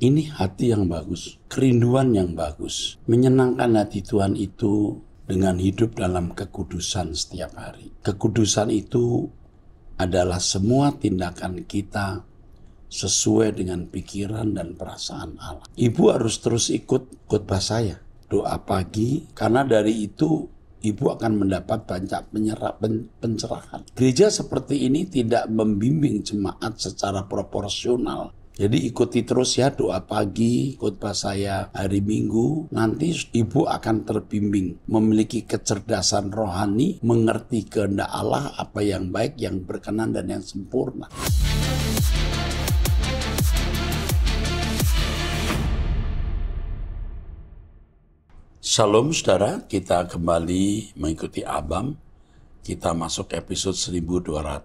Ini hati yang bagus, kerinduan yang bagus, menyenangkan hati Tuhan itu dengan hidup dalam kekudusan setiap hari. Kekudusan itu adalah semua tindakan kita sesuai dengan pikiran dan perasaan Allah. Ibu harus terus ikut khotbah saya, doa pagi, karena dari itu ibu akan mendapat banyak penyerap pencerahan. Gereja seperti ini tidak membimbing jemaat secara proporsional jadi ikuti terus ya doa pagi, khotbah saya hari Minggu. Nanti ibu akan terbimbing memiliki kecerdasan rohani, mengerti kehendak Allah apa yang baik, yang berkenan dan yang sempurna. Shalom saudara, kita kembali mengikuti Abam. Kita masuk episode 1206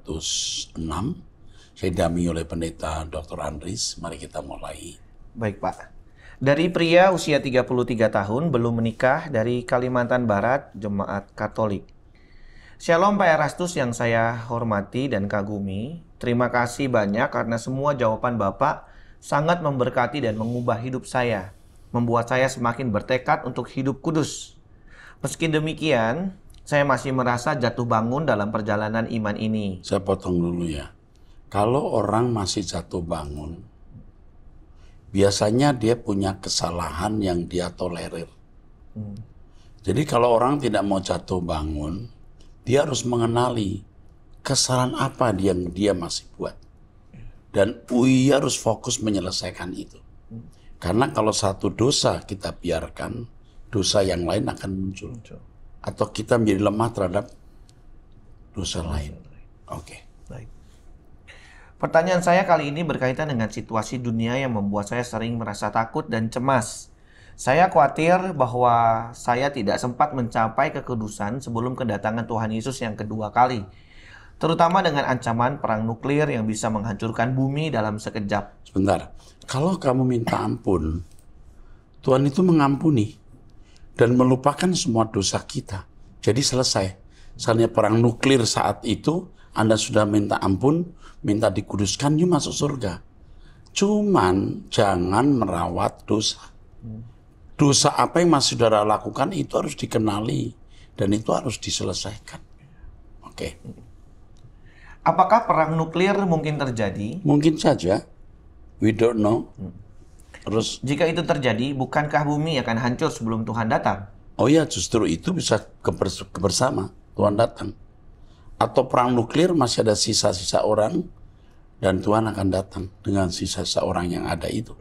saya dami oleh pendeta Dr. Andris. Mari kita mulai. Baik Pak. Dari pria usia 33 tahun belum menikah dari Kalimantan Barat Jemaat Katolik. Shalom Pak Erastus yang saya hormati dan kagumi. Terima kasih banyak karena semua jawaban Bapak sangat memberkati dan mengubah hidup saya. Membuat saya semakin bertekad untuk hidup kudus. Meski demikian, saya masih merasa jatuh bangun dalam perjalanan iman ini. Saya potong dulu ya kalau orang masih jatuh bangun, biasanya dia punya kesalahan yang dia tolerir. Hmm. Jadi kalau orang tidak mau jatuh bangun, dia harus mengenali kesalahan apa yang dia masih buat. Dan UI harus fokus menyelesaikan itu. Karena kalau satu dosa kita biarkan, dosa yang lain akan muncul. Atau kita menjadi lemah terhadap dosa, dosa lain. Oke. Okay. Pertanyaan saya kali ini berkaitan dengan situasi dunia yang membuat saya sering merasa takut dan cemas. Saya khawatir bahwa saya tidak sempat mencapai kekudusan sebelum kedatangan Tuhan Yesus yang kedua kali, terutama dengan ancaman perang nuklir yang bisa menghancurkan bumi dalam sekejap. Sebentar, kalau kamu minta ampun, Tuhan itu mengampuni dan melupakan semua dosa kita. Jadi selesai. Misalnya perang nuklir saat itu, Anda sudah minta ampun, minta dikuduskan yuk masuk surga cuman jangan merawat dosa dosa apa yang masih saudara lakukan itu harus dikenali dan itu harus diselesaikan oke okay. apakah perang nuklir mungkin terjadi mungkin saja we don't know hmm. terus jika itu terjadi bukankah bumi akan hancur sebelum Tuhan datang oh ya justru itu bisa kebersama Tuhan datang atau perang nuklir masih ada sisa-sisa orang dan Tuhan akan datang dengan sisa-sisa orang yang ada itu.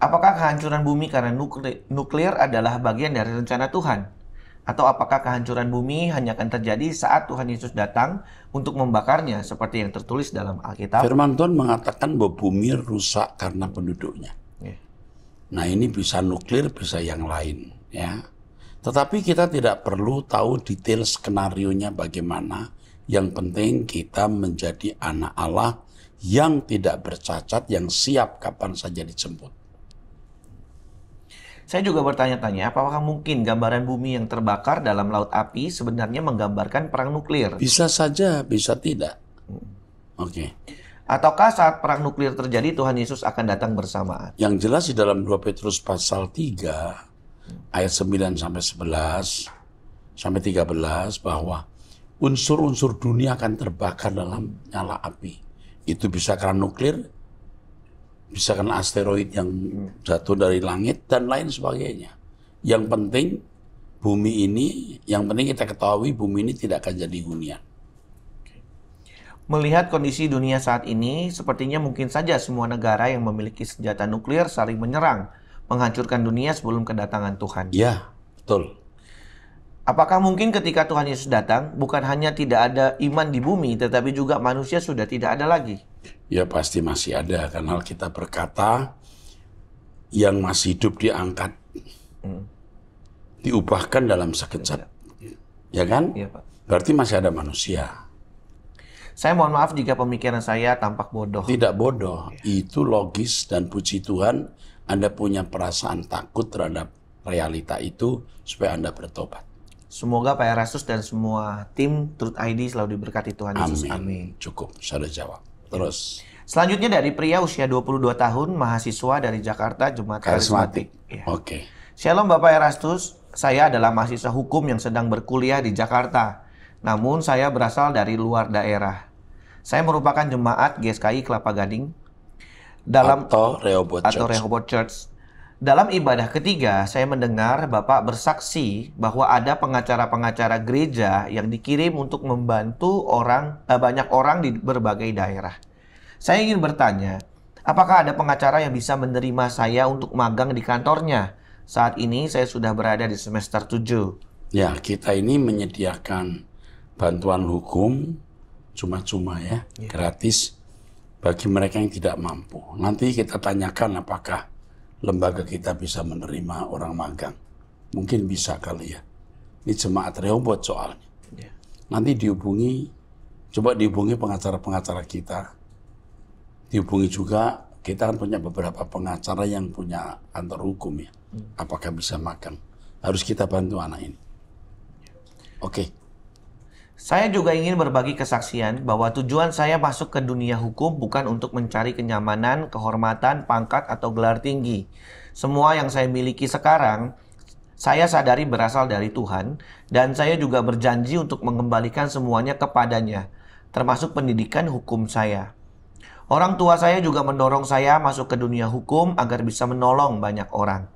Apakah kehancuran bumi karena nuklir, nuklir adalah bagian dari rencana Tuhan? Atau apakah kehancuran bumi hanya akan terjadi saat Tuhan Yesus datang untuk membakarnya seperti yang tertulis dalam Alkitab? Firman Tuhan mengatakan bahwa bumi rusak karena penduduknya. Yeah. Nah ini bisa nuklir, bisa yang lain. ya. Tetapi kita tidak perlu tahu detail skenario nya bagaimana yang penting kita menjadi anak Allah yang tidak bercacat, yang siap kapan saja dijemput. Saya juga bertanya-tanya, apakah mungkin gambaran bumi yang terbakar dalam laut api sebenarnya menggambarkan perang nuklir? Bisa saja, bisa tidak. Oke. Okay. Ataukah saat perang nuklir terjadi Tuhan Yesus akan datang bersamaan? Yang jelas di dalam 2 Petrus pasal 3 ayat 9 sampai 11 sampai 13 bahwa unsur-unsur dunia akan terbakar dalam nyala api. Itu bisa karena nuklir, bisa karena asteroid yang jatuh dari langit, dan lain sebagainya. Yang penting, bumi ini, yang penting kita ketahui bumi ini tidak akan jadi dunia Melihat kondisi dunia saat ini, sepertinya mungkin saja semua negara yang memiliki senjata nuklir saling menyerang, menghancurkan dunia sebelum kedatangan Tuhan. Ya, betul. Apakah mungkin ketika Tuhan Yesus datang, bukan hanya tidak ada iman di bumi, tetapi juga manusia sudah tidak ada lagi? Ya pasti masih ada, karena kita berkata, yang masih hidup diangkat, hmm. diubahkan dalam sekejap. Ya kan? Ya, Pak. Berarti masih ada manusia. Saya mohon maaf jika pemikiran saya tampak bodoh. Tidak bodoh, ya. itu logis dan puji Tuhan Anda punya perasaan takut terhadap realita itu supaya Anda bertobat. Semoga Pak Erastus dan semua tim Truth ID selalu diberkati Tuhan Yesus. Amin. Amin. Cukup, sudah jawab. Terus. Selanjutnya dari pria usia 22 tahun, mahasiswa dari Jakarta, Jumat Karismatik. Ya. Oke. Okay. Shalom Bapak Erastus, saya adalah mahasiswa hukum yang sedang berkuliah di Jakarta. Namun saya berasal dari luar daerah. Saya merupakan jemaat GSKI Kelapa Gading. Dalam atau Rehoboth atau Church. Rehoboth Church dalam ibadah ketiga, saya mendengar Bapak bersaksi bahwa ada pengacara-pengacara gereja yang dikirim untuk membantu orang eh, banyak orang di berbagai daerah. Saya ingin bertanya, apakah ada pengacara yang bisa menerima saya untuk magang di kantornya? Saat ini saya sudah berada di semester 7. Ya, kita ini menyediakan bantuan hukum cuma-cuma ya, ya, gratis bagi mereka yang tidak mampu. Nanti kita tanyakan apakah lembaga kita bisa menerima orang magang. Mungkin bisa kali ya. Ini jemaat buat soalnya. Ya. Nanti dihubungi, coba dihubungi pengacara-pengacara kita. Dihubungi juga, kita kan punya beberapa pengacara yang punya antar hukum ya. Hmm. Apakah bisa magang. Harus kita bantu anak ini. Ya. Oke. Okay. Saya juga ingin berbagi kesaksian bahwa tujuan saya masuk ke dunia hukum bukan untuk mencari kenyamanan, kehormatan, pangkat, atau gelar tinggi. Semua yang saya miliki sekarang, saya sadari berasal dari Tuhan, dan saya juga berjanji untuk mengembalikan semuanya kepadanya, termasuk pendidikan hukum saya. Orang tua saya juga mendorong saya masuk ke dunia hukum agar bisa menolong banyak orang.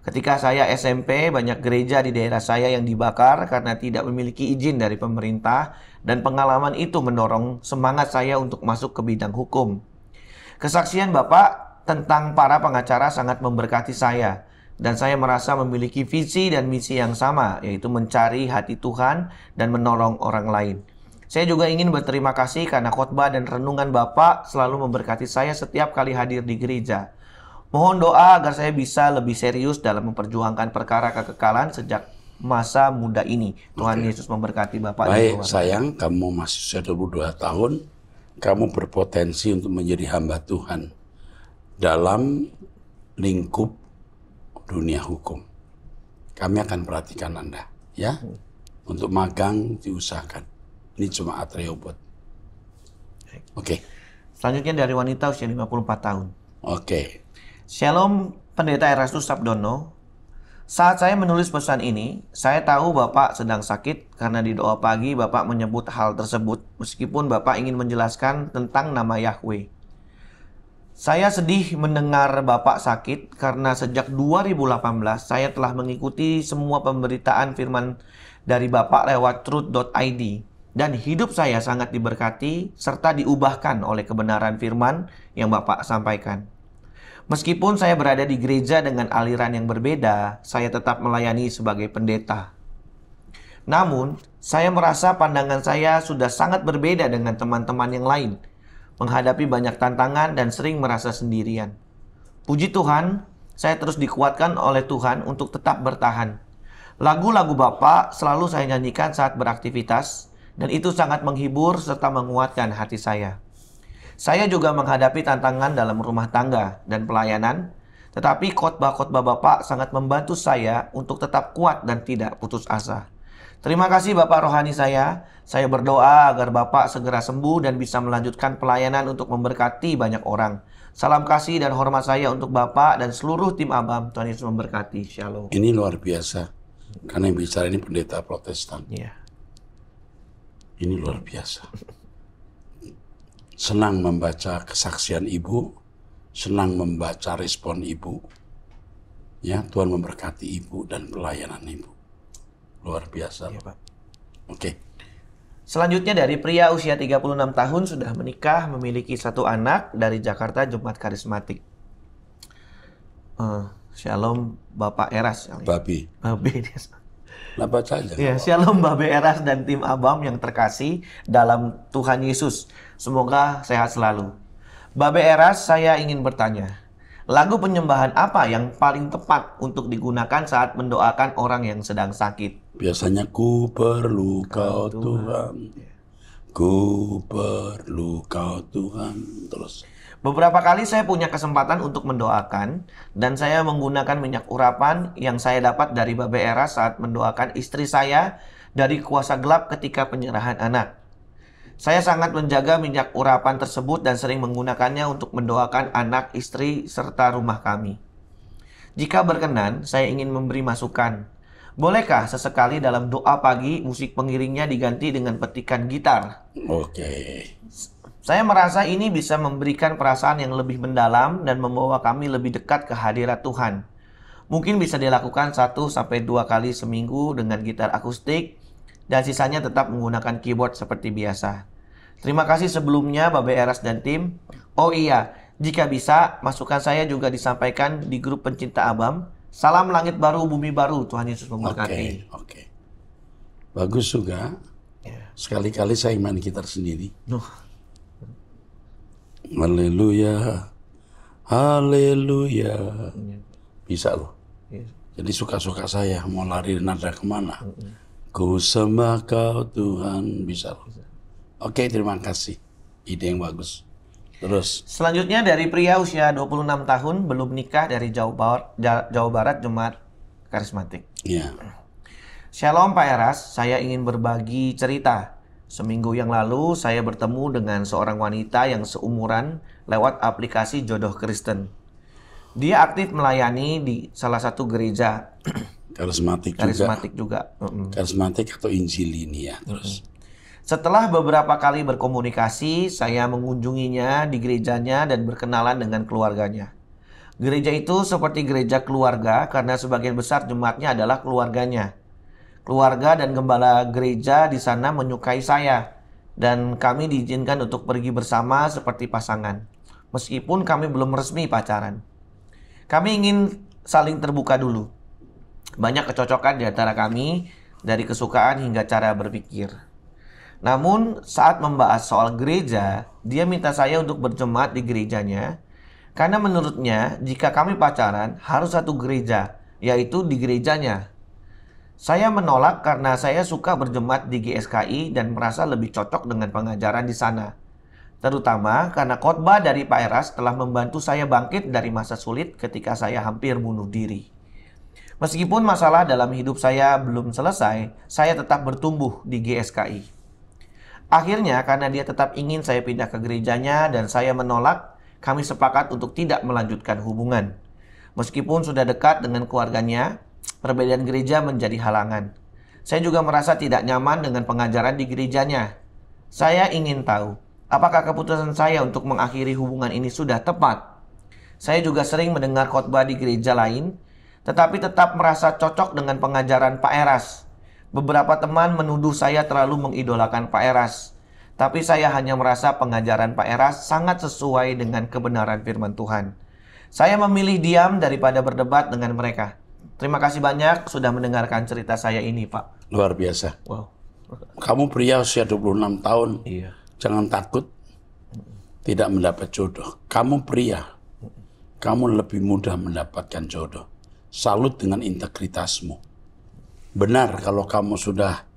Ketika saya SMP, banyak gereja di daerah saya yang dibakar karena tidak memiliki izin dari pemerintah, dan pengalaman itu mendorong semangat saya untuk masuk ke bidang hukum. Kesaksian Bapak tentang para pengacara sangat memberkati saya, dan saya merasa memiliki visi dan misi yang sama, yaitu mencari hati Tuhan dan menolong orang lain. Saya juga ingin berterima kasih karena khotbah dan renungan Bapak selalu memberkati saya setiap kali hadir di gereja. Mohon doa agar saya bisa lebih serius dalam memperjuangkan perkara kekekalan sejak masa muda ini. Tuhan Oke. Yesus memberkati Bapak. Baik, sayang, kamu masih usia 22 tahun, kamu berpotensi untuk menjadi hamba Tuhan dalam lingkup dunia hukum. Kami akan perhatikan Anda, ya. Hmm. Untuk magang diusahakan. Ini cuma atrio buat. Oke. Okay. Selanjutnya dari wanita usia 54 tahun. Oke. Okay. Shalom Pendeta Erastus Sabdono. Saat saya menulis pesan ini, saya tahu Bapak sedang sakit karena di doa pagi Bapak menyebut hal tersebut meskipun Bapak ingin menjelaskan tentang nama Yahweh. Saya sedih mendengar Bapak sakit karena sejak 2018 saya telah mengikuti semua pemberitaan firman dari Bapak lewat truth.id dan hidup saya sangat diberkati serta diubahkan oleh kebenaran firman yang Bapak sampaikan. Meskipun saya berada di gereja dengan aliran yang berbeda, saya tetap melayani sebagai pendeta. Namun, saya merasa pandangan saya sudah sangat berbeda dengan teman-teman yang lain, menghadapi banyak tantangan dan sering merasa sendirian. Puji Tuhan, saya terus dikuatkan oleh Tuhan untuk tetap bertahan. Lagu-lagu Bapak selalu saya nyanyikan saat beraktivitas, dan itu sangat menghibur serta menguatkan hati saya. Saya juga menghadapi tantangan dalam rumah tangga dan pelayanan, tetapi khotbah-khotbah Bapak sangat membantu saya untuk tetap kuat dan tidak putus asa. Terima kasih Bapak rohani saya. Saya berdoa agar Bapak segera sembuh dan bisa melanjutkan pelayanan untuk memberkati banyak orang. Salam kasih dan hormat saya untuk Bapak dan seluruh tim Abam. Tuhan Yesus memberkati. Shalom. Ini luar biasa. Karena yang bicara ini pendeta protestan. Iya. Ini luar biasa senang membaca kesaksian ibu, senang membaca respon ibu. Ya, Tuhan memberkati ibu dan pelayanan ibu. Luar biasa. Ya, Oke. Selanjutnya dari pria usia 36 tahun sudah menikah, memiliki satu anak dari Jakarta Jumat Karismatik. Uh, shalom Bapak Eras. Babi. Babi. Labat saja. Ya, shalom Mbak Beras dan tim Abam yang terkasih dalam Tuhan Yesus. Semoga sehat selalu. Mbak Beras, saya ingin bertanya. Lagu penyembahan apa yang paling tepat untuk digunakan saat mendoakan orang yang sedang sakit? Biasanya ku perlu kau, Tuhan. Tuhan. Ku perlu kau Tuhan. Terus. Beberapa kali saya punya kesempatan untuk mendoakan dan saya menggunakan minyak urapan yang saya dapat dari Babe Era saat mendoakan istri saya dari kuasa gelap ketika penyerahan anak. Saya sangat menjaga minyak urapan tersebut dan sering menggunakannya untuk mendoakan anak, istri, serta rumah kami. Jika berkenan, saya ingin memberi masukan. Bolehkah sesekali dalam doa pagi musik pengiringnya diganti dengan petikan gitar? Oke. Okay saya merasa ini bisa memberikan perasaan yang lebih mendalam dan membawa kami lebih dekat ke hadirat Tuhan. Mungkin bisa dilakukan satu sampai dua kali seminggu dengan gitar akustik dan sisanya tetap menggunakan keyboard seperti biasa. Terima kasih sebelumnya Babe Eras dan tim. Oh iya, jika bisa, masukan saya juga disampaikan di grup pencinta Abam. Salam langit baru, bumi baru. Tuhan Yesus memberkati. Oke, okay, oke. Okay. Bagus juga. Ya. Sekali-kali saya main gitar sendiri. Haleluya. Haleluya. Bisa loh. Iya. Jadi suka-suka saya mau lari nada kemana. Ku sembah kau Tuhan. Bisa loh. Oke terima kasih. Ide yang bagus. Terus. Selanjutnya dari pria usia 26 tahun belum nikah dari Jawa Barat, Jawa Barat Jumat Karismatik. Iya. Shalom Pak Eras, saya ingin berbagi cerita Seminggu yang lalu saya bertemu dengan seorang wanita yang seumuran lewat aplikasi jodoh Kristen. Dia aktif melayani di salah satu gereja. Karismatik, Karismatik juga. Karismatik atau Injil ini ya. Terus. Setelah beberapa kali berkomunikasi, saya mengunjunginya di gerejanya dan berkenalan dengan keluarganya. Gereja itu seperti gereja keluarga karena sebagian besar jemaatnya adalah keluarganya keluarga dan gembala gereja di sana menyukai saya dan kami diizinkan untuk pergi bersama seperti pasangan meskipun kami belum resmi pacaran. Kami ingin saling terbuka dulu. Banyak kecocokan di antara kami dari kesukaan hingga cara berpikir. Namun saat membahas soal gereja, dia minta saya untuk berjemaat di gerejanya karena menurutnya jika kami pacaran harus satu gereja, yaitu di gerejanya saya menolak karena saya suka berjemaat di GSKI dan merasa lebih cocok dengan pengajaran di sana. Terutama karena khotbah dari Pak Eras telah membantu saya bangkit dari masa sulit ketika saya hampir bunuh diri. Meskipun masalah dalam hidup saya belum selesai, saya tetap bertumbuh di GSKI. Akhirnya karena dia tetap ingin saya pindah ke gerejanya dan saya menolak, kami sepakat untuk tidak melanjutkan hubungan. Meskipun sudah dekat dengan keluarganya, perbedaan gereja menjadi halangan. Saya juga merasa tidak nyaman dengan pengajaran di gerejanya. Saya ingin tahu, apakah keputusan saya untuk mengakhiri hubungan ini sudah tepat? Saya juga sering mendengar khotbah di gereja lain, tetapi tetap merasa cocok dengan pengajaran Pak Eras. Beberapa teman menuduh saya terlalu mengidolakan Pak Eras, tapi saya hanya merasa pengajaran Pak Eras sangat sesuai dengan kebenaran firman Tuhan. Saya memilih diam daripada berdebat dengan mereka. Terima kasih banyak sudah mendengarkan cerita saya ini, Pak. Luar biasa. Wow. Kamu pria usia 26 tahun. Iya. Jangan takut tidak mendapat jodoh. Kamu pria. Kamu lebih mudah mendapatkan jodoh. Salut dengan integritasmu. Benar kalau kamu sudah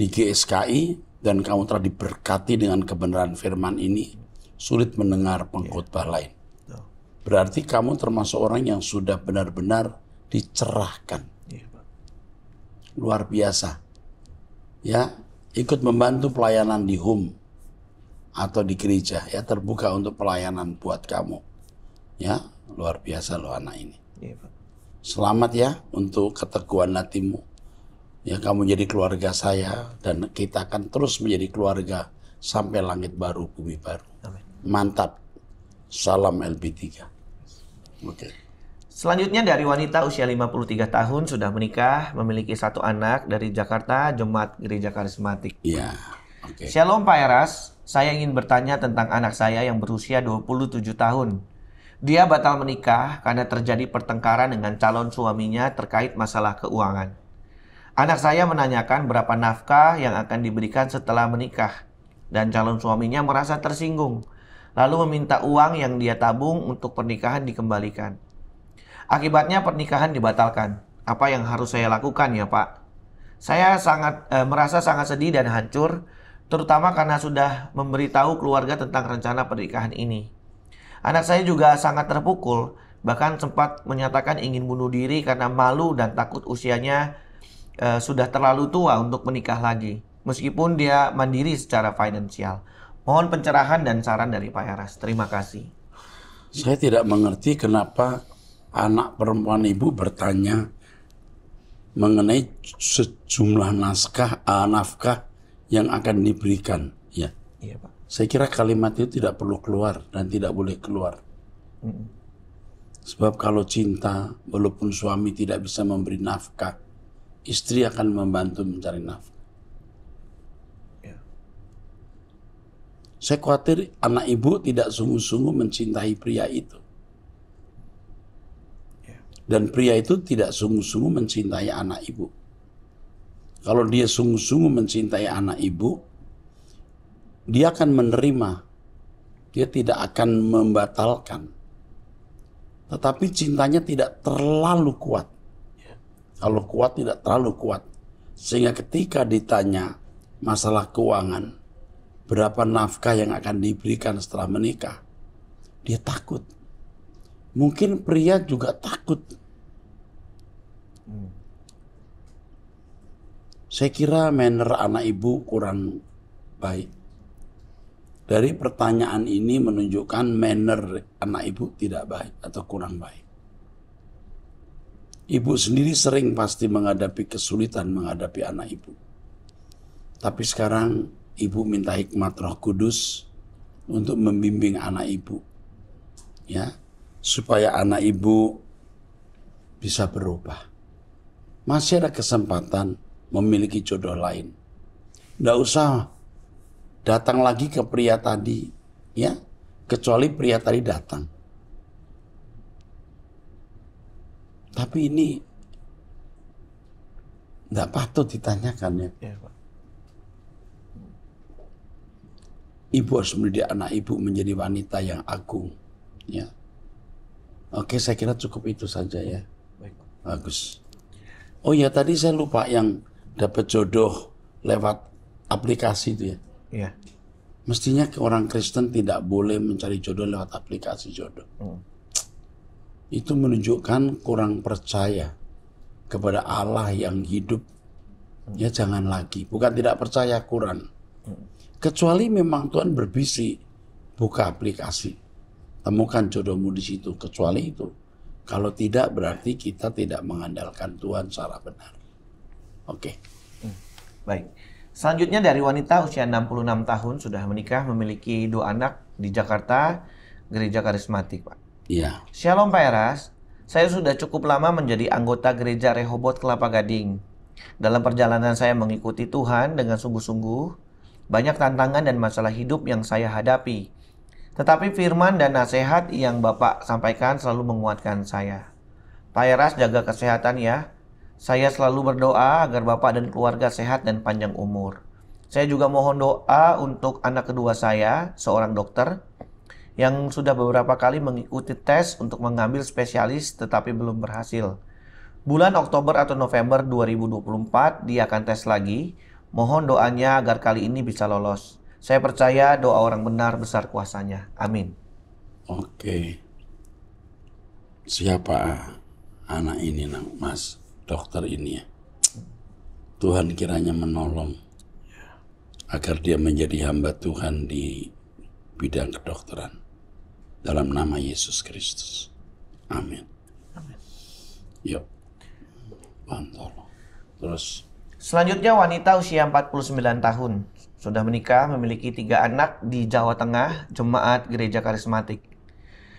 di GSKI dan kamu telah diberkati dengan kebenaran firman ini, sulit mendengar pengkhotbah yeah. lain. Berarti kamu termasuk orang yang sudah benar-benar dicerahkan. Iya, luar biasa. Ya, ikut membantu pelayanan di home atau di gereja ya terbuka untuk pelayanan buat kamu. Ya, luar biasa lo anak ini. Iya, Selamat ya untuk keteguhan hatimu. Ya, kamu jadi keluarga saya dan kita akan terus menjadi keluarga sampai langit baru, bumi baru. Mantap. Salam LB3. Oke. Okay. Selanjutnya dari wanita usia 53 tahun sudah menikah, memiliki satu anak dari Jakarta, Jemaat Gereja Karismatik. Iya. Okay. Shalom Pak Eras, saya ingin bertanya tentang anak saya yang berusia 27 tahun. Dia batal menikah karena terjadi pertengkaran dengan calon suaminya terkait masalah keuangan. Anak saya menanyakan berapa nafkah yang akan diberikan setelah menikah dan calon suaminya merasa tersinggung lalu meminta uang yang dia tabung untuk pernikahan dikembalikan. Akibatnya pernikahan dibatalkan. Apa yang harus saya lakukan ya Pak? Saya sangat e, merasa sangat sedih dan hancur, terutama karena sudah memberitahu keluarga tentang rencana pernikahan ini. Anak saya juga sangat terpukul, bahkan sempat menyatakan ingin bunuh diri karena malu dan takut usianya e, sudah terlalu tua untuk menikah lagi. Meskipun dia mandiri secara finansial. Mohon pencerahan dan saran dari Pak Eras. Terima kasih. Saya tidak mengerti kenapa anak perempuan ibu bertanya mengenai sejumlah naskah uh, nafkah yang akan diberikan ya iya, Pak. saya kira kalimat itu tidak perlu keluar dan tidak boleh keluar mm -mm. sebab kalau cinta walaupun suami tidak bisa memberi nafkah istri akan membantu mencari nafkah ya. saya khawatir anak ibu tidak sungguh-sungguh mencintai pria itu dan pria itu tidak sungguh-sungguh mencintai anak ibu. Kalau dia sungguh-sungguh mencintai anak ibu, dia akan menerima. Dia tidak akan membatalkan. Tetapi cintanya tidak terlalu kuat. Kalau kuat tidak terlalu kuat. Sehingga ketika ditanya masalah keuangan, berapa nafkah yang akan diberikan setelah menikah, dia takut. Mungkin pria juga takut saya kira manner anak ibu kurang baik. Dari pertanyaan ini menunjukkan manner anak ibu tidak baik atau kurang baik. Ibu sendiri sering pasti menghadapi kesulitan menghadapi anak ibu. Tapi sekarang ibu minta hikmat Roh Kudus untuk membimbing anak ibu. Ya, supaya anak ibu bisa berubah masih ada kesempatan memiliki jodoh lain. Tidak usah datang lagi ke pria tadi, ya, kecuali pria tadi datang. Tapi ini tidak patut ditanyakan ya. Iya, ibu harus menjadi anak ibu menjadi wanita yang agung. Ya. Oke, saya kira cukup itu saja ya. Baik. Bagus. Oh ya tadi saya lupa yang dapat jodoh lewat aplikasi itu ya. Iya. Mestinya orang Kristen tidak boleh mencari jodoh lewat aplikasi jodoh. Hmm. Itu menunjukkan kurang percaya kepada Allah yang hidup. Hmm. Ya jangan lagi, bukan tidak percaya kurang. Hmm. Kecuali memang Tuhan berbisik buka aplikasi. Temukan jodohmu di situ kecuali itu. Kalau tidak berarti kita tidak mengandalkan Tuhan secara benar. Oke. Okay. Hmm. baik. Selanjutnya dari wanita usia 66 tahun sudah menikah memiliki dua anak di Jakarta Gereja Karismatik, Pak. Iya. Shalom Pak Eras, saya sudah cukup lama menjadi anggota Gereja Rehobot Kelapa Gading. Dalam perjalanan saya mengikuti Tuhan dengan sungguh-sungguh, banyak tantangan dan masalah hidup yang saya hadapi. Tetapi firman dan nasihat yang Bapak sampaikan selalu menguatkan saya. Pak Eras jaga kesehatan ya. Saya selalu berdoa agar Bapak dan keluarga sehat dan panjang umur. Saya juga mohon doa untuk anak kedua saya, seorang dokter, yang sudah beberapa kali mengikuti tes untuk mengambil spesialis tetapi belum berhasil. Bulan Oktober atau November 2024 dia akan tes lagi. Mohon doanya agar kali ini bisa lolos. Saya percaya doa orang benar besar kuasanya. Amin. Oke. Siapa ah, anak ini, nak, Mas? Dokter ini ya. Tuhan kiranya menolong agar dia menjadi hamba Tuhan di bidang kedokteran. Dalam nama Yesus Kristus. Amin. Amin. Yuk. Bantu Terus. Selanjutnya wanita usia 49 tahun. Sudah menikah, memiliki tiga anak di Jawa Tengah, Jemaat Gereja Karismatik.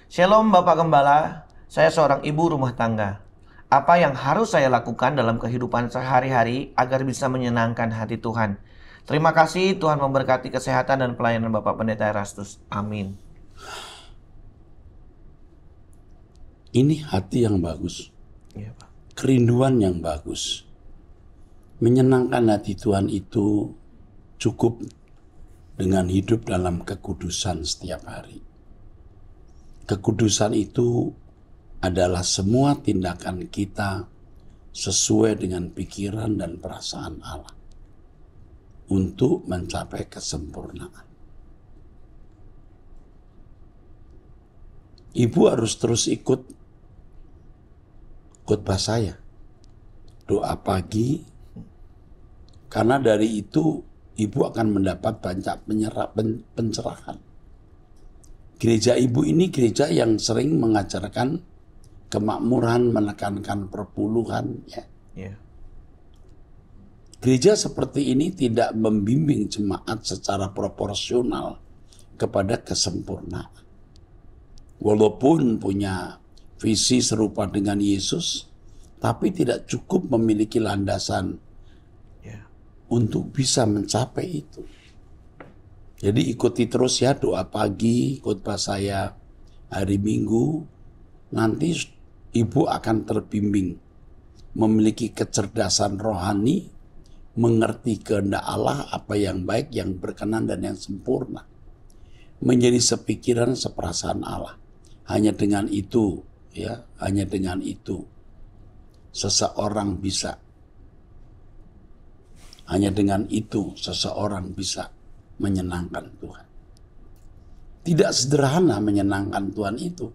Shalom Bapak Gembala, saya seorang ibu rumah tangga. Apa yang harus saya lakukan dalam kehidupan sehari-hari agar bisa menyenangkan hati Tuhan? Terima kasih Tuhan memberkati kesehatan dan pelayanan Bapak Pendeta Erastus. Amin. Ini hati yang bagus. Iya, Kerinduan yang bagus. Menyenangkan hati Tuhan itu cukup dengan hidup dalam kekudusan setiap hari. Kekudusan itu adalah semua tindakan kita sesuai dengan pikiran dan perasaan Allah untuk mencapai kesempurnaan. Ibu harus terus ikut khotbah saya. Doa pagi karena dari itu ibu akan mendapat banyak penyerap, pencerahan. Gereja ibu ini gereja yang sering mengajarkan kemakmuran, menekankan perpuluhan. Ya. Yeah. Gereja seperti ini tidak membimbing jemaat secara proporsional kepada kesempurnaan. Walaupun punya visi serupa dengan Yesus, tapi tidak cukup memiliki landasan untuk bisa mencapai itu. Jadi ikuti terus ya doa pagi, khotbah saya hari Minggu. Nanti ibu akan terbimbing memiliki kecerdasan rohani, mengerti kehendak Allah apa yang baik, yang berkenan dan yang sempurna. Menjadi sepikiran seperasaan Allah. Hanya dengan itu ya, hanya dengan itu seseorang bisa hanya dengan itu seseorang bisa menyenangkan Tuhan. Tidak sederhana menyenangkan Tuhan itu.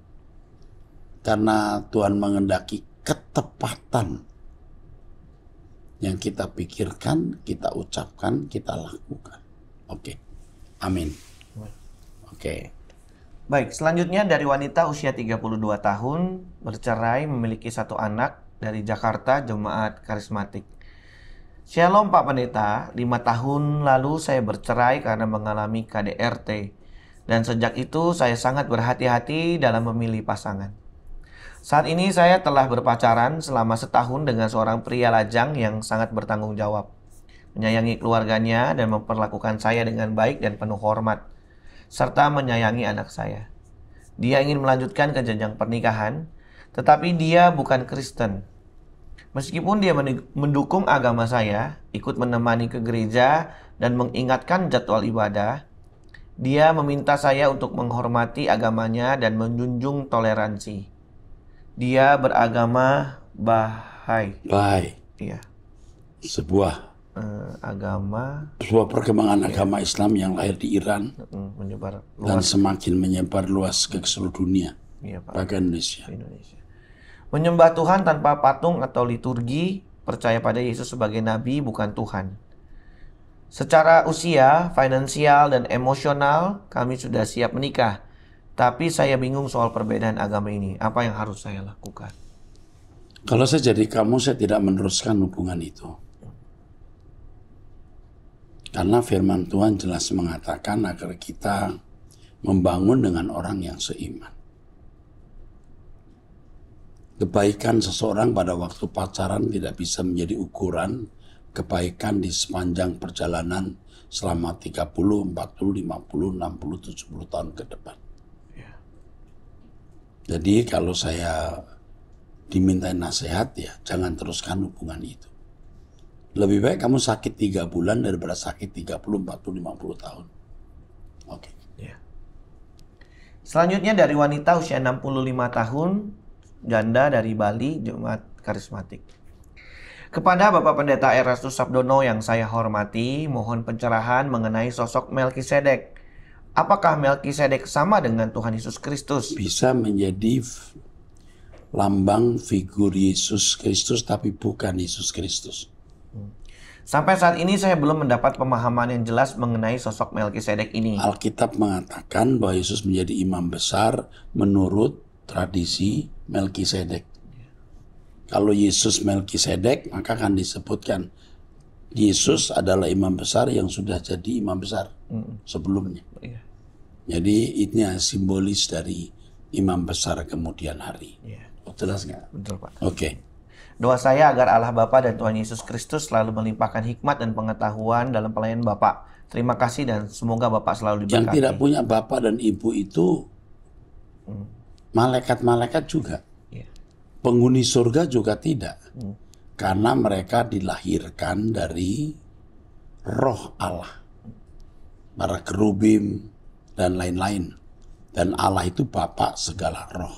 Karena Tuhan mengendaki ketepatan yang kita pikirkan, kita ucapkan, kita lakukan. Oke. Okay. Amin. Oke. Okay. Baik, selanjutnya dari wanita usia 32 tahun bercerai memiliki satu anak dari Jakarta Jemaat Karismatik. Shalom Pak Pendeta, lima tahun lalu saya bercerai karena mengalami KDRT. Dan sejak itu saya sangat berhati-hati dalam memilih pasangan. Saat ini saya telah berpacaran selama setahun dengan seorang pria lajang yang sangat bertanggung jawab. Menyayangi keluarganya dan memperlakukan saya dengan baik dan penuh hormat. Serta menyayangi anak saya. Dia ingin melanjutkan ke jenjang pernikahan, tetapi dia bukan Kristen Meskipun dia mendukung agama saya, ikut menemani ke gereja dan mengingatkan jadwal ibadah, dia meminta saya untuk menghormati agamanya dan menjunjung toleransi. Dia beragama Bahai. Bahai. Iya. Sebuah uh, agama sebuah perkembangan iya. agama Islam yang lahir di Iran dan semakin menyebar luas ke seluruh dunia. Iya, Bahkan Indonesia. Indonesia. Menyembah Tuhan tanpa patung atau liturgi, percaya pada Yesus sebagai nabi bukan Tuhan. Secara usia, finansial, dan emosional, kami sudah siap menikah. Tapi saya bingung soal perbedaan agama ini. Apa yang harus saya lakukan? Kalau saya jadi kamu, saya tidak meneruskan hubungan itu. Karena firman Tuhan jelas mengatakan agar kita membangun dengan orang yang seiman. Kebaikan seseorang pada waktu pacaran tidak bisa menjadi ukuran kebaikan di sepanjang perjalanan selama 30, 40, 50, 60, 70 tahun ke depan. Ya. Jadi kalau saya diminta nasihat ya, jangan teruskan hubungan itu. Lebih baik kamu sakit 3 bulan daripada sakit 30, 40, 50 tahun. Oke. Okay. Ya. Yeah. Selanjutnya dari wanita usia 65 tahun ganda dari Bali Jumat Karismatik. Kepada Bapak Pendeta Erastus Sabdono yang saya hormati, mohon pencerahan mengenai sosok Melkisedek. Apakah Melkisedek sama dengan Tuhan Yesus Kristus? Bisa menjadi lambang figur Yesus Kristus tapi bukan Yesus Kristus. Hmm. Sampai saat ini saya belum mendapat pemahaman yang jelas mengenai sosok Melkisedek ini. Alkitab mengatakan bahwa Yesus menjadi imam besar menurut tradisi Melkisedek. Kalau Yesus Melkisedek, maka akan disebutkan Yesus adalah imam besar yang sudah jadi imam besar sebelumnya. Iya. Jadi ini simbolis dari imam besar kemudian hari. Yeah. Oh, jelas nggak? Betul Pak. Oke. Okay. Doa saya agar Allah Bapa dan Tuhan Yesus Kristus selalu melimpahkan hikmat dan pengetahuan dalam pelayanan Bapak. Terima kasih dan semoga Bapak selalu diberkati. Yang tidak punya Bapak dan Ibu itu mm malaikat-malaikat juga, iya. penghuni surga juga tidak, hmm. karena mereka dilahirkan dari roh Allah, para kerubim dan lain-lain, dan Allah itu Bapak segala roh,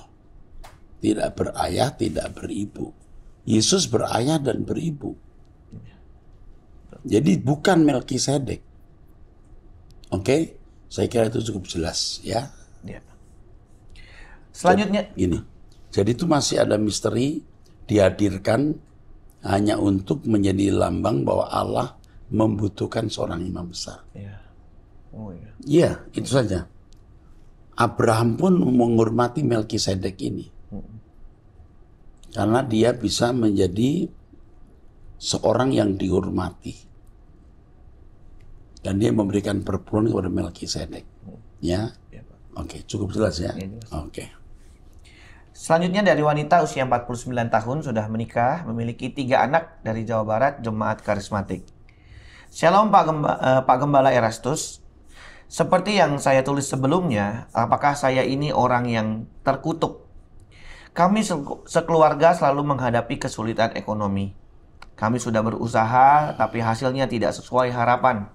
tidak berayah, tidak beribu. Yesus berayah dan beribu. Iya. Jadi bukan Melkisedek. Oke, okay? saya kira itu cukup jelas ya. ya. Selanjutnya ini. Jadi itu masih ada misteri dihadirkan hanya untuk menjadi lambang bahwa Allah membutuhkan seorang imam besar. Iya. Oh iya. ya itu saja. Abraham pun menghormati Melkisedek ini. Karena dia bisa menjadi seorang yang dihormati. Dan dia memberikan perpuluhan kepada Melkisedek. Mm. Ya. Iya, Oke, cukup jelas ya. Iya, Oke. Okay. Selanjutnya dari wanita usia 49 tahun sudah menikah, memiliki tiga anak dari Jawa Barat, Jemaat Karismatik. Shalom Pak, Gemba, eh, Pak Gembala Erastus. Seperti yang saya tulis sebelumnya, apakah saya ini orang yang terkutuk? Kami sekeluarga selalu menghadapi kesulitan ekonomi. Kami sudah berusaha, tapi hasilnya tidak sesuai harapan.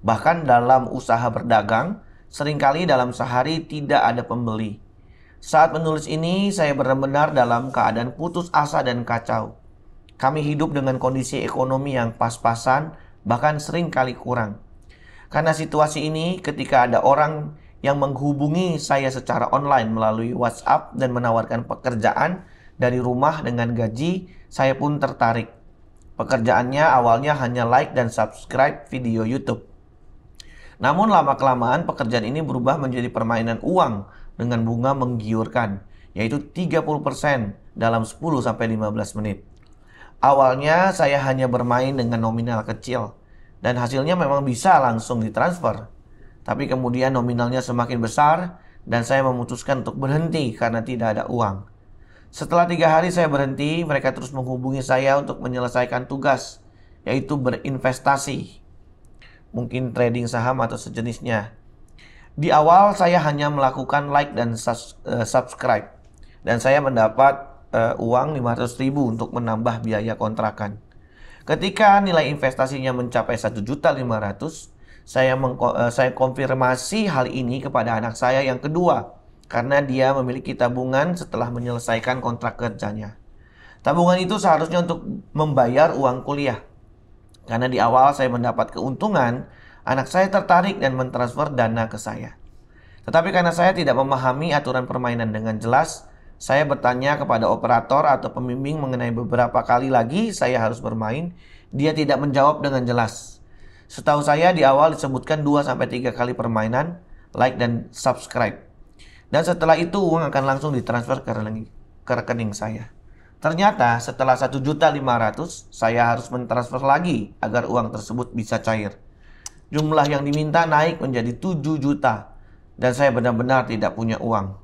Bahkan dalam usaha berdagang, seringkali dalam sehari tidak ada pembeli. Saat menulis ini, saya benar-benar dalam keadaan putus asa dan kacau. Kami hidup dengan kondisi ekonomi yang pas-pasan, bahkan sering kali kurang. Karena situasi ini, ketika ada orang yang menghubungi saya secara online melalui WhatsApp dan menawarkan pekerjaan dari rumah dengan gaji, saya pun tertarik. Pekerjaannya awalnya hanya like dan subscribe video YouTube. Namun lama-kelamaan pekerjaan ini berubah menjadi permainan uang dengan bunga menggiurkan, yaitu 30% dalam 10 15 menit. Awalnya saya hanya bermain dengan nominal kecil dan hasilnya memang bisa langsung ditransfer. Tapi kemudian nominalnya semakin besar dan saya memutuskan untuk berhenti karena tidak ada uang. Setelah tiga hari saya berhenti, mereka terus menghubungi saya untuk menyelesaikan tugas, yaitu berinvestasi. Mungkin trading saham atau sejenisnya. Di awal saya hanya melakukan like dan eh, subscribe dan saya mendapat uh, uang 500 ribu untuk menambah biaya kontrakan. Ketika nilai investasinya mencapai 1.500, saya eh, saya konfirmasi hal ini kepada anak saya yang kedua karena dia memiliki tabungan setelah menyelesaikan kontrak kerjanya. Tabungan itu seharusnya untuk membayar uang kuliah. Karena di awal saya mendapat keuntungan, anak saya tertarik dan mentransfer dana ke saya. Tetapi karena saya tidak memahami aturan permainan dengan jelas, saya bertanya kepada operator atau pembimbing mengenai beberapa kali lagi saya harus bermain. Dia tidak menjawab dengan jelas. Setahu saya di awal disebutkan 2-3 kali permainan, like dan subscribe. Dan setelah itu uang akan langsung ditransfer ke rekening, saya. Ternyata setelah 1.500 saya harus mentransfer lagi agar uang tersebut bisa cair. Jumlah yang diminta naik menjadi 7 juta dan saya benar-benar tidak punya uang.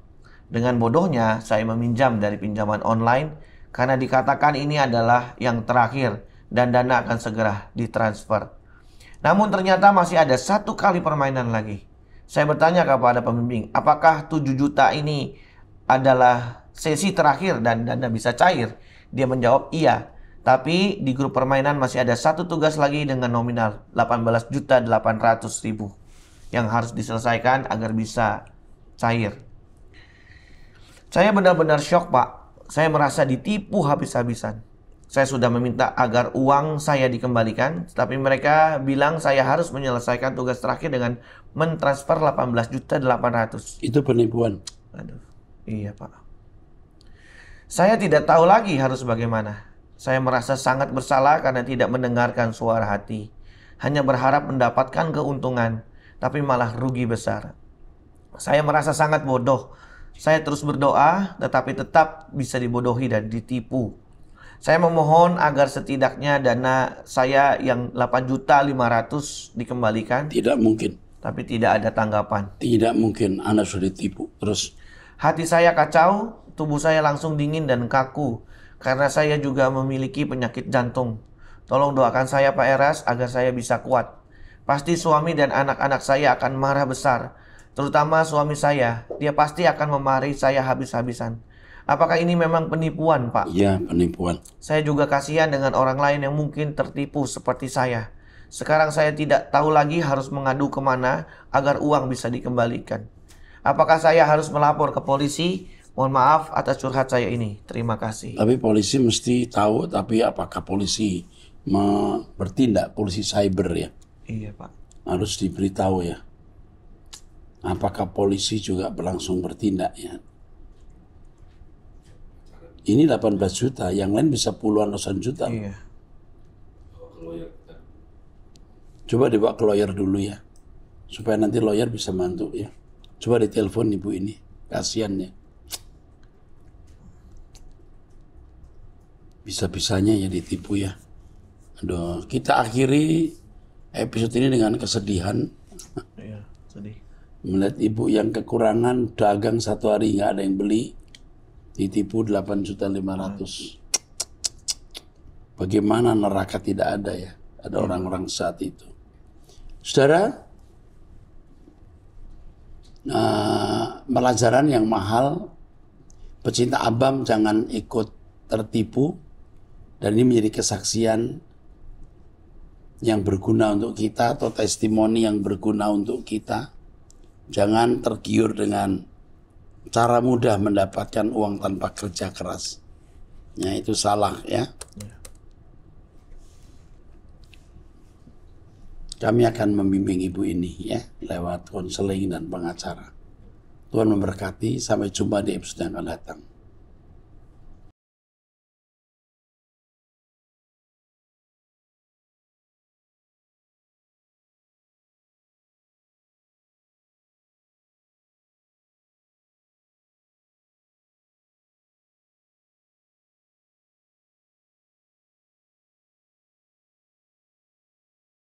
Dengan bodohnya saya meminjam dari pinjaman online karena dikatakan ini adalah yang terakhir dan dana akan segera ditransfer. Namun ternyata masih ada satu kali permainan lagi. Saya bertanya kepada pembimbing, apakah 7 juta ini adalah sesi terakhir dan dana bisa cair? Dia menjawab iya. Tapi di grup permainan masih ada satu tugas lagi dengan nominal 18.800.000 yang harus diselesaikan agar bisa cair. Saya benar-benar shock, Pak. Saya merasa ditipu habis-habisan. Saya sudah meminta agar uang saya dikembalikan, tapi mereka bilang saya harus menyelesaikan tugas terakhir dengan mentransfer 18.800. Itu penipuan. Aduh. Iya, Pak. Saya tidak tahu lagi harus bagaimana. Saya merasa sangat bersalah karena tidak mendengarkan suara hati. Hanya berharap mendapatkan keuntungan, tapi malah rugi besar. Saya merasa sangat bodoh. Saya terus berdoa, tetapi tetap bisa dibodohi dan ditipu. Saya memohon agar setidaknya dana saya yang 8 juta 500 dikembalikan. Tidak mungkin. Tapi tidak ada tanggapan. Tidak mungkin, Anda sudah ditipu. Terus? Hati saya kacau, tubuh saya langsung dingin dan kaku karena saya juga memiliki penyakit jantung. Tolong doakan saya Pak Eras agar saya bisa kuat. Pasti suami dan anak-anak saya akan marah besar, terutama suami saya. Dia pasti akan memarahi saya habis-habisan. Apakah ini memang penipuan, Pak? Iya, penipuan. Saya juga kasihan dengan orang lain yang mungkin tertipu seperti saya. Sekarang saya tidak tahu lagi harus mengadu kemana agar uang bisa dikembalikan. Apakah saya harus melapor ke polisi Mohon maaf atas curhat saya ini. Terima kasih. Tapi polisi mesti tahu, tapi apakah polisi bertindak, polisi cyber ya? Iya, Pak. Harus diberitahu ya. Apakah polisi juga berlangsung bertindak ya? Ini 18 juta, yang lain bisa puluhan ratusan juta. Iya. Coba dibawa ke lawyer dulu ya. Supaya nanti lawyer bisa bantu ya. Coba ditelepon ibu ini, kasihan ya bisa-bisanya ya ditipu ya. Aduh, kita akhiri episode ini dengan kesedihan. Iya, sedih. Melihat ibu yang kekurangan dagang satu hari nggak ada yang beli, ditipu 8 juta 500. Hmm. Bagaimana neraka tidak ada ya? Ada iya. orang-orang hmm. saat itu. Saudara, nah, pelajaran yang mahal, pecinta abam jangan ikut tertipu, dan ini menjadi kesaksian yang berguna untuk kita atau testimoni yang berguna untuk kita. Jangan tergiur dengan cara mudah mendapatkan uang tanpa kerja keras. Ya itu salah ya. Kami akan membimbing ibu ini ya lewat konseling dan pengacara. Tuhan memberkati, sampai jumpa di episode yang akan datang.